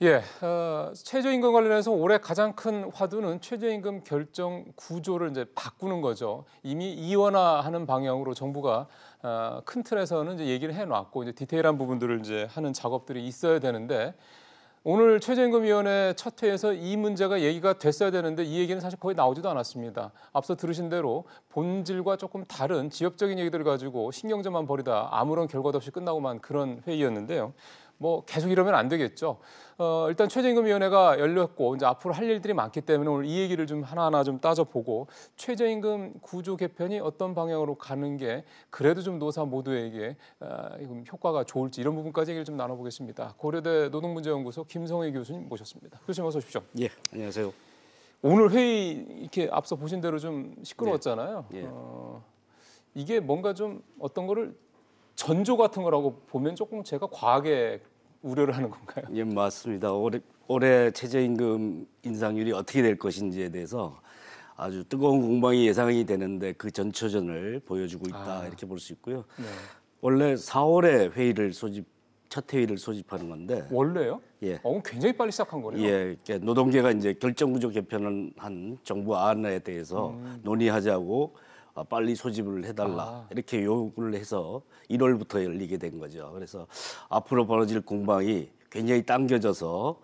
예, 어, 최저임금 관련해서 올해 가장 큰 화두는 최저임금 결정 구조를 이제 바꾸는 거죠. 이미 이원화하는 방향으로 정부가 어, 큰 틀에서는 이제 얘기를 해놨고 이제 디테일한 부분들을 이제 하는 작업들이 있어야 되는데 오늘 최저임금위원회 첫 회에서 이 문제가 얘기가 됐어야 되는데 이 얘기는 사실 거의 나오지도 않았습니다. 앞서 들으신 대로 본질과 조금 다른 지역적인 얘기들을 가지고 신경전만 벌이다 아무런 결과도 없이 끝나고만 그런 회의였는데요. 뭐 계속 이러면 안 되겠죠. 어, 일단 최저임금위원회가 열렸고 이제 앞으로 할 일들이 많기 때문에 오늘 이 얘기를 좀 하나하나 좀 따져보고 최저임금 구조 개편이 어떤 방향으로 가는 게 그래도 좀 노사 모두에게 어, 효과가 좋을지 이런 부분까지 얘기를 좀 나눠보겠습니다. 고려대 노동문제연구소 김성혜 교수님 모셨습니다. 교수님 어서 오십시오. 예, 안녕하세요. 오늘 회의 이렇게 앞서 보신 대로 좀 시끄러웠잖아요. 예. 예. 어, 이게 뭔가 좀 어떤 거를 전조 같은 거라고 보면 조금 제가 과하게 우려를 하는 건가요? 예, 맞습니다. 올해, 올해 최저임금 인상률이 어떻게 될 것인지에 대해서 아주 뜨거운 공방이 예상이 되는데 그 전초전을 보여주고 있다 아. 이렇게 볼 수 있고요. 네. 원래 4월에 회의를 소집 첫 회의를 소집하는 건데 원래요? 예. 어, 굉장히 빨리 시작한 거네요. 예, 노동계가 이제 결정구조 개편을 한 정부 안에 대해서 음. 논의하자고 어, 빨리 소집을 해달라 아. 이렇게 요구를 해서 1월부터 열리게 된 거죠. 그래서 앞으로 벌어질 공방이 굉장히 당겨져서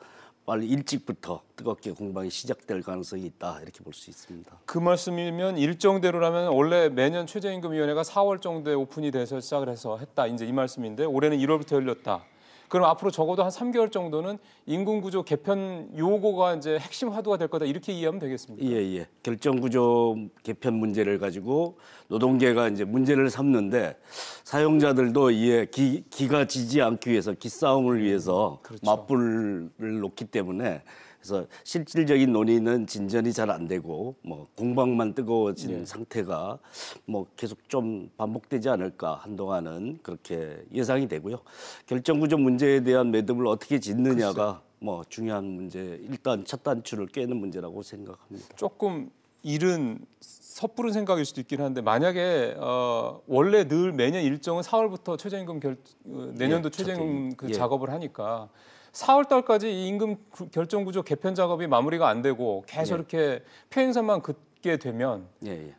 빨리 일찍부터 뜨겁게 공방이 시작될 가능성이 있다 이렇게 볼 수 있습니다. 그 말씀이면 일정대로라면 원래 매년 최저임금위원회가 4월 정도에 오픈이 돼서 시작을 해서 했다 이제 이 말씀인데 올해는 1월부터 열렸다. 그럼 앞으로 적어도 한 3개월 정도는 인공 구조 개편 요구가 이제 핵심 화두가 될 거다 이렇게 이해하면 되겠습니다. 예, 예. 결정 구조 개편 문제를 가지고 노동계가 이제 문제를 삼는데 사용자들도 이에 기, 기가 지지 않기 위해서 기싸움을 위해서 그렇죠. 맞불을 놓기 때문에 그래서 실질적인 논의는 진전이 잘 안 되고 뭐 공방만 뜨거워진 네. 상태가 뭐 계속 좀 반복되지 않을까 한동안은 그렇게 예상이 되고요. 결정구조 문제에 대한 매듭을 어떻게 짓느냐가 글쎄. 뭐 중요한 문제 일단 첫 단추를 깨는 문제라고 생각합니다. 조금 이른 섣부른 생각일 수도 있긴 한데 만약에 어, 원래 늘 매년 일정은 4월부터 최저임금 결 어, 내년도 예, 최저임금 그 예. 작업을 하니까 4월 달까지 임금 결정 구조 개편 작업이 마무리가 안 되고 계속 예. 이렇게 표행선만 긋게 되면 예, 예.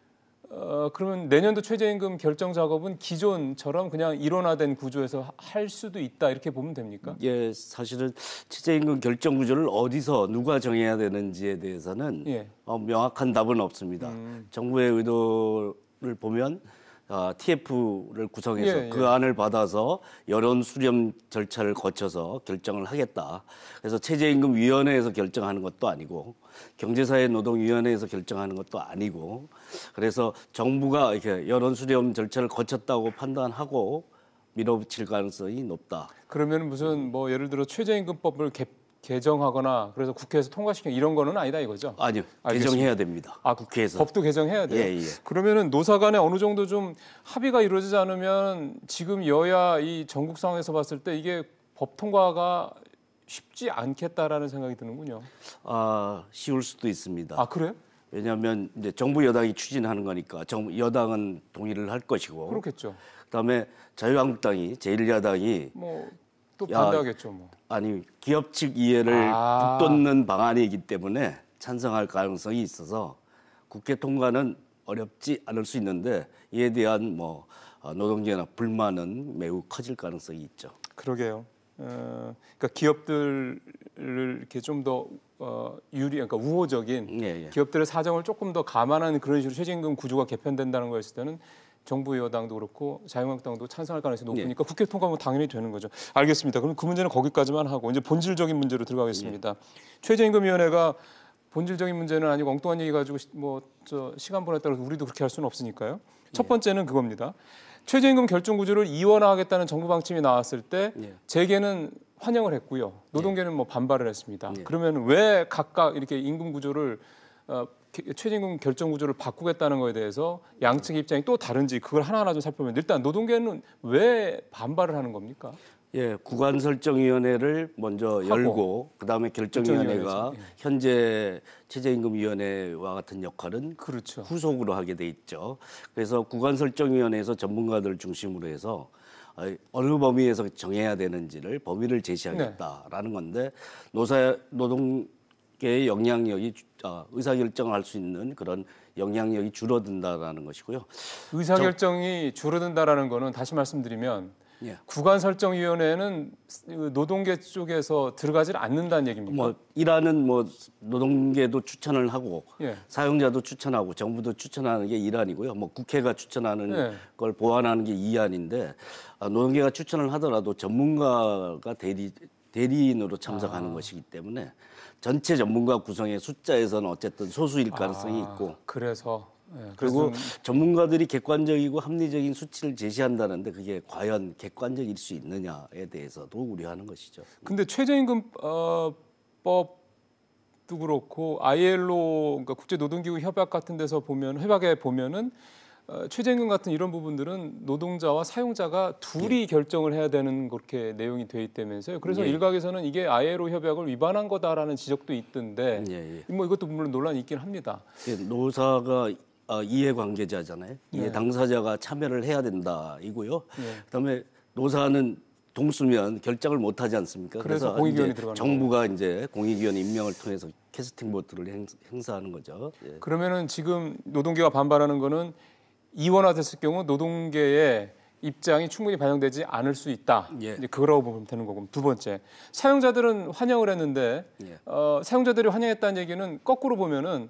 어, 그러면 내년도 최저임금 결정 작업은 기존처럼 그냥 일원화된 구조에서 할 수도 있다 이렇게 보면 됩니까? 예, 사실은 최저임금 결정 구조를 어디서 누가 정해야 되는지에 대해서는 예. 어, 명확한 답은 없습니다. 음. 정부의 의도를 보면 어, 아, TF를 구성해서 예, 예. 그 안을 받아서 여론 수렴 절차를 거쳐서 결정을 하겠다. 그래서 체제임금위원회에서 결정하는 것도 아니고 경제사회노동위원회에서 결정하는 것도 아니고 그래서 정부가 이렇게 여론 수렴 절차를 거쳤다고 판단하고 밀어붙일 가능성이 높다. 그러면 무슨 뭐 예를 들어 최저임금법을 개, 개정하거나 그래서 국회에서 통과시켜 이런 거는 아니다 이거죠? 아니요. 알겠습니다. 개정해야 됩니다. 아, 국회에서. 법도 개정해야 예, 돼요. 예, 예. 그러면은 노사 간에 어느 정도 좀 합의가 이루어지지 않으면 지금 여야 이 전국 상황에서 봤을 때 이게 법 통과가 쉽지 않겠다라는 생각이 드는군요. 아, 쉬울 수도 있습니다. 아, 그래요? 왜냐하면 이제 정부 여당이 추진하는 거니까 정부 여당은 동의를 할 것이고 그렇겠죠. 그다음에 자유한국당이 제1야당이 뭐또 반대하겠죠 뭐. 아니 기업 측 이해를 아. 북돋는 방안이기 때문에 찬성할 가능성이 있어서 국회 통과는 어렵지 않을 수 있는데 이에 대한 뭐 어, 노동계나 불만은 매우 커질 가능성이 있죠. 그러게요. 어, 그러니까 기업들을 이렇게 좀 더 어, 유리, 그러니까 우호적인 예, 예. 기업들의 사정을 조금 더 감안하는 그런 식으로 최저임금 구조가 개편된다는 거였을 때는 정부 여당도 그렇고 자유한국당도 찬성할 가능성이 예. 높으니까 예. 국회 통과면 당연히 되는 거죠. 알겠습니다. 그럼 그 문제는 거기까지만 하고 이제 본질적인 문제로 들어가겠습니다. 예. 최저임금위원회가 본질적인 문제는 아니고 엉뚱한 얘기 가지고 뭐 저 시간 보냈다고 우리도 그렇게 할 수는 없으니까요. 예. 첫 번째는 그겁니다. 최저임금 결정 구조를 이원화하겠다는 정부 방침이 나왔을 때 예. 재계는 환영을 했고요. 노동계는 예. 뭐 반발을 했습니다. 그러면 왜 각각 이렇게 임금 구조를 어, 최저임금 결정 구조를 바꾸겠다는 거에 대해서 양측 입장이 또 다른지 그걸 하나하나 좀 살펴보면 일단 노동계는 왜 반발을 하는 겁니까? 예, 구간 설정 위원회를 먼저 하고, 열고 그다음에 결정 위원회가 예. 현재 최저임금 위원회와 같은 역할은 그렇죠. 후속으로 하게 돼 있죠. 그래서 구간 설정 위원회에서 전문가들 중심으로 해서 아, 어느 범위에서 정해야 되는지를 범위를 제시하겠다라는 네. 건데 노사 노동 의 영향력이 어, 의사결정할 수 있는 그런 영향력이 줄어든다라는 것이고요. 의사결정이 줄어든다라는 거는 다시 말씀드리면 예. 구간 설정 위원회는 그 노동계 쪽에서 들어가질 않는다는 얘기입니다. 뭐 일하는 뭐 노동계도 추천을 하고 예. 사용자도 추천하고 정부도 추천하는 게 일안이고요. 뭐 국회가 추천하는 예. 걸 보완하는 게 이안인데 아, 노동계가 추천을 하더라도 전문가가 대리 대리인으로 참석하는 아. 것이기 때문에 전체 전문가 구성의 숫자에서는 어쨌든 소수일 가능성이 아, 있고 그래서 네, 그리고 그래서... 전문가들이 객관적이고 합리적인 수치를 제시한다는데 그게 과연 객관적일 수 있느냐에 대해서도 우려하는 것이죠. 근데 최저임금법 어, 도 그렇고 ILO 그러니까 국제노동기구 협약 같은 데서 보면 협약에 보면은 어, 최저임금 같은 이런 부분들은 노동자와 사용자가 둘이 예. 결정을 해야 되는 그렇게 내용이 돼 있다면서요. 그래서 예. 일각에서는 이게 ILO 협약을 위반한 거다라는 지적도 있던데 예, 예, 뭐 이것도 물론 논란이 있긴 합니다. 예, 노사가 아, 이해관계자잖아요. 이해 예. 당사자가 참여를 해야 된다 이고요. 그다음에 노사는 동수면 결정을 못 하지 않습니까? 그래서, 그래서 공익위원이 이제 정부가 거예요. 이제 공익위원 임명을 통해서 캐스팅 보트를 행사하는 거죠. 그러면은 지금 노동계가 반발하는 거는 이원화됐을 경우 노동계의 입장이 충분히 반영되지 않을 수 있다. 예. 이제 그러고 보면 되는 거고 두 번째 사용자들은 환영을 했는데 예. 어, 사용자들이 환영했다는 얘기는 거꾸로 보면은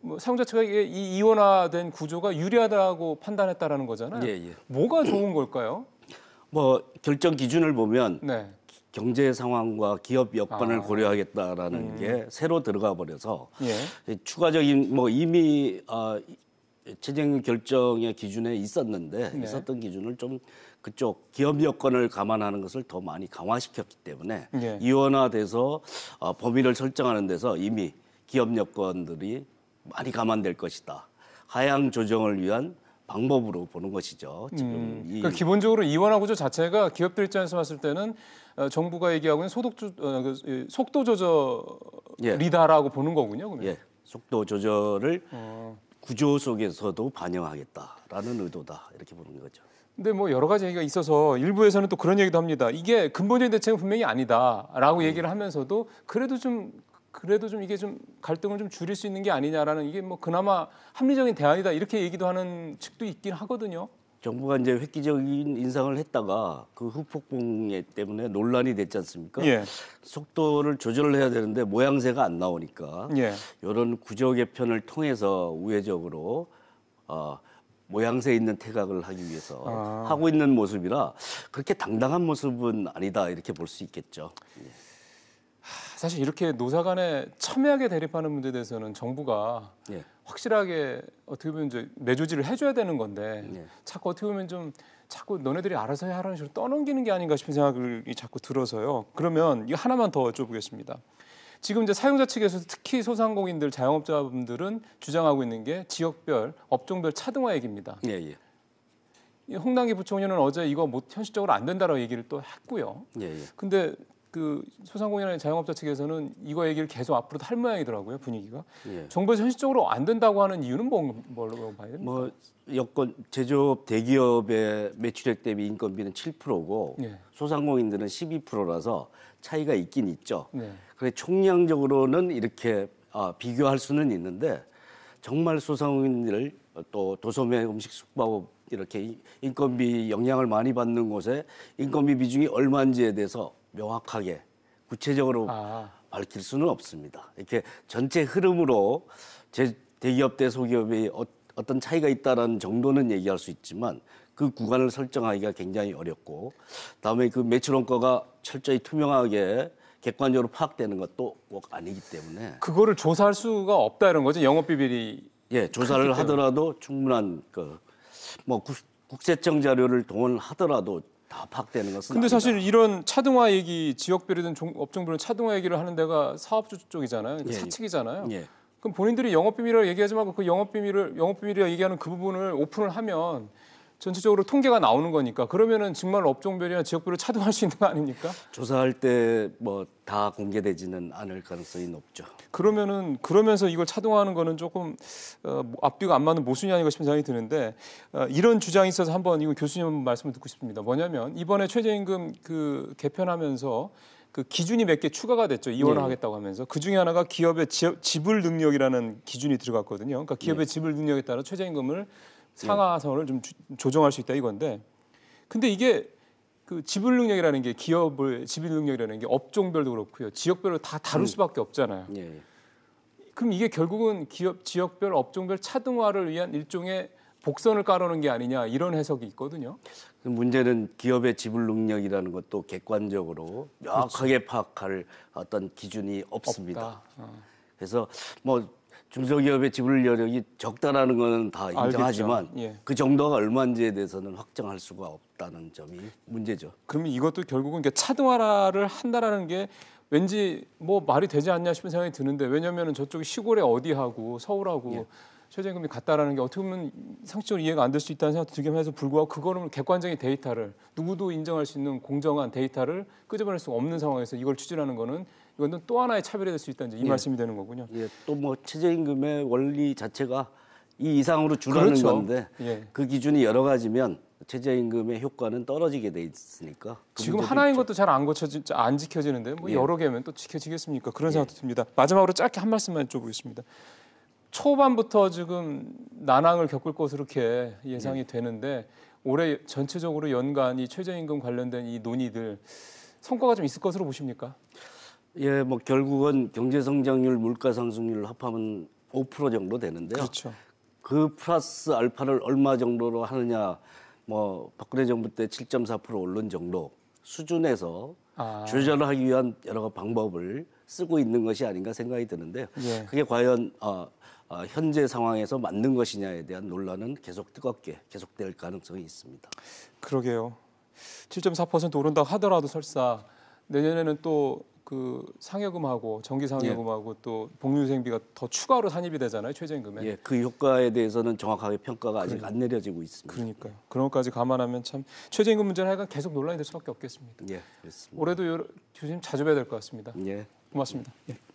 뭐 사용자 측에 이 이원화된 구조가 유리하다고 판단했다라는 거잖아요. 예, 예, 뭐가 좋은 걸까요? 뭐 결정 기준을 보면 네. 경제 상황과 기업 여건을 아. 고려하겠다라는 음. 게 새로 들어가 버려서 예. 추가적인 뭐 이미 어, 재정 결정의 기준에 있었는데 네. 있었던 기준을 좀 그쪽 기업 여건을 감안하는 것을 더 많이 강화시켰기 때문에 네. 이원화돼서 어, 범위를 설정하는 데서 이미 기업 여건들이 많이 감안될 것이다. 하향 조정을 위한 방법으로 보는 것이죠. 지금 음, 그러니까 기본적으로 이원화 구조 자체가 기업들 입장에서 봤을 때는 어, 정부가 얘기하고 있는 소득 조, 어, 그, 속도 조절이다라고 예. 보는 거군요. 그러면. 예. 속도 조절을 어. 구조 속에서도 반영하겠다라는 의도다 이렇게 보는 거죠. 근데 뭐 여러 가지 얘기가 있어서 일부에서는 또 그런 얘기도 합니다. 이게 근본적인 대책은 분명히 아니다라고 음. 얘기를 하면서도 그래도 좀 그래도 좀 이게 좀 갈등을 좀 줄일 수 있는 게 아니냐라는 이게 뭐 그나마 합리적인 대안이다 이렇게 얘기도 하는 측도 있긴 하거든요. 정부가 이제 획기적인 인상을 했다가 그 후폭풍 에 때문에 논란이 됐지 않습니까? 예. 속도를 조절을 해야 되는데 모양새가 안 나오니까 예. 이런 구조 개편을 통해서 우회적으로 어, 모양새 있는 태각을 하기 위해서 아. 하고 있는 모습이라 그렇게 당당한 모습은 아니다 이렇게 볼 수 있겠죠. 예. 사실 이렇게 노사 간에 첨예하게 대립하는 문제에 대해서는 정부가 예. 확실하게 어떻게 보면 이제 내조지를 해줘야 되는 건데 예. 자꾸 어떻게 보면 좀 자꾸 너네들이 알아서 해 하라는 식으로 떠넘기는 게 아닌가 싶은 생각이 자꾸 들어서요. 그러면 이거 하나만 더 여쭤보겠습니다. 지금 이제 사용자 측에서 특히 소상공인들, 자영업자분들은 주장하고 있는 게 지역별, 업종별 차등화 얘기입니다. 예, 예. 홍당기 부총리는 어제 이거 뭐 현실적으로 안 된다라고 얘기를 또 했고요. 예, 예. 근데 그 소상공인이나 자영업자 측에서는 이거 얘기를 계속 앞으로도 할 모양이더라고요 분위기가. 예. 정부에서 현실적으로 안 된다고 하는 이유는 뭐, 뭐라 봐야 됩니까? 뭐 여건 제조업 대기업의 매출액 대비 인건비는 7%고 예. 소상공인들은 12%라서 차이가 있긴 있죠. 예. 그래 총량적으로는 이렇게 아, 비교할 수는 있는데 정말 소상공인들 또 도소매 음식 숙박업 이렇게 인건비 영향을 많이 받는 곳에 인건비 비중이 얼마인지에 대해서 명확하게 구체적으로 아. 밝힐 수는 없습니다. 이렇게 전체 흐름으로 제 대기업 대 소기업이 어, 어떤 차이가 있다라는 정도는 얘기할 수 있지만 그 구간을 설정하기가 굉장히 어렵고 다음에 그 매출 원가가 철저히 투명하게 객관적으로 파악되는 것도 꼭 아니기 때문에 그거를 조사할 수가 없다는 거죠 영업 비밀이 예 조사를 하더라도 충분한 그 뭐 국세청 자료를 동원하더라도 다 파악되는 것은. 근데 아니다. 사실 이런 차등화 얘기 지역별이든 종, 업종별로 차등화 얘기를 하는 데가 사업주 쪽이잖아요. 예, 예, 사측이잖아요. 예. 그럼 본인들이 영업 비밀을 얘기하지 말고 그 영업 비밀을 영업 비밀이라 얘기하는 그 부분을 오픈을 하면 전체적으로 통계가 나오는 거니까 그러면은 정말 업종별이나 지역별로 차등할 수 있는 거 아닙니까? 조사할 때 뭐 다 공개되지는 않을 가능성이 높죠. 그러면은 그러면서 이걸 차등하는 거는 조금 어, 앞뒤가 안 맞는 모순이 아닌가 싶은 생각이 드는데 어, 이런 주장이 있어서 한번 이거 교수님 말씀을 듣고 싶습니다. 뭐냐면 이번에 최저임금 그 개편하면서 그 기준이 몇 개 추가가 됐죠. 이원화하겠다고 네. 하면서 그 중에 하나가 기업의 지불 능력이라는 기준이 들어갔거든요. 그러니까 기업의 네. 지불 능력에 따라 최저임금을 예. 상하선을 좀 조정할 수 있다 이건데 근데 이게 그 지불 능력이라는 게 기업을 지불 능력이라는 게 업종별도 그렇고요 지역별로 다 다를 음. 수밖에 없잖아요. 예. 그럼 이게 결국은 기업 지역별 업종별 차등화를 위한 일종의 복선을 깔아놓은 게 아니냐 이런 해석이 있거든요. 그 문제는 기업의 지불 능력이라는 것도 객관적으로 명확하게 그렇죠. 파악할 어떤 기준이 없습니다. 어. 그래서 뭐 중소기업의 지불 여력이 적다라는 건다 인정하지만 예. 그 정도가 얼마인지에 대해서는 확정할 수가 없다는 점이 문제죠. 그러면 이것도 결국은 차등화를 한다라는 게 왠지 뭐 말이 되지 않냐 싶은 생각이 드는데 왜냐하면 저쪽이 시골에 어디하고 서울하고 예. 최저임금이 같다라는 게 어떻게 보면 상식적으로 이해가 안 될 수 있다는 생각도 들게 해서 불구하고 그거는 객관적인 데이터를 누구도 인정할 수 있는 공정한 데이터를 끄집어낼 수 없는 상황에서 이걸 추진하는 거는 이건 또 하나의 차별이 될 수 있다는 이 예. 말씀이 되는 거군요. 예, 또 뭐 최저임금의 원리 자체가 이 이상으로 줄어는 그렇죠. 건데 예. 그 기준이 여러 가지면 최저임금의 효과는 떨어지게 돼 있으니까 그 지금 하나인 있죠. 것도 잘 안 고쳐지 안 지켜지는데 뭐 예. 여러 개면 또 지켜지겠습니까? 그런 예. 생각도 듭니다. 마지막으로 짧게 한 말씀만 여쭤보겠습니다. 초반부터 지금 난항을 겪을 것으로 이렇게 예상이 예. 되는데 올해 전체적으로 연간 이 최저임금 관련된 이 논의들 성과가 좀 있을 것으로 보십니까? 예, 뭐 결국은 경제 성장률, 물가 상승률 합하면 5% 정도 되는데요. 그렇죠. 그 플러스 알파를 얼마 정도로 하느냐, 뭐 박근혜 정부 때 7.4% 오른 정도 수준에서 아. 조절하기 위한 여러 가지 방법을 쓰고 있는 것이 아닌가 생각이 드는데요. 예. 그게 과연 어, 어, 현재 상황에서 맞는 것이냐에 대한 논란은 계속 뜨겁게 계속될 가능성이 있습니다. 그러게요. 7.4% 오른다 하더라도 설사 내년에는 또그 상여금하고 정기 상여금하고 예. 또 복리후생비가 더 추가로 산입이 되잖아요 최저임금에. 예, 그 효과에 대해서는 정확하게 평가가 아직 그러니까. 안 내려지고 있습니다. 그러니까요. 그런 것까지 감안하면 참 최저임금 문제는 하여간 계속 논란이 될 수밖에 없겠습니다. 예, 그렇습니다. 올해도 교수님 자주 뵈야 될 것 같습니다. 예, 고맙습니다. 예.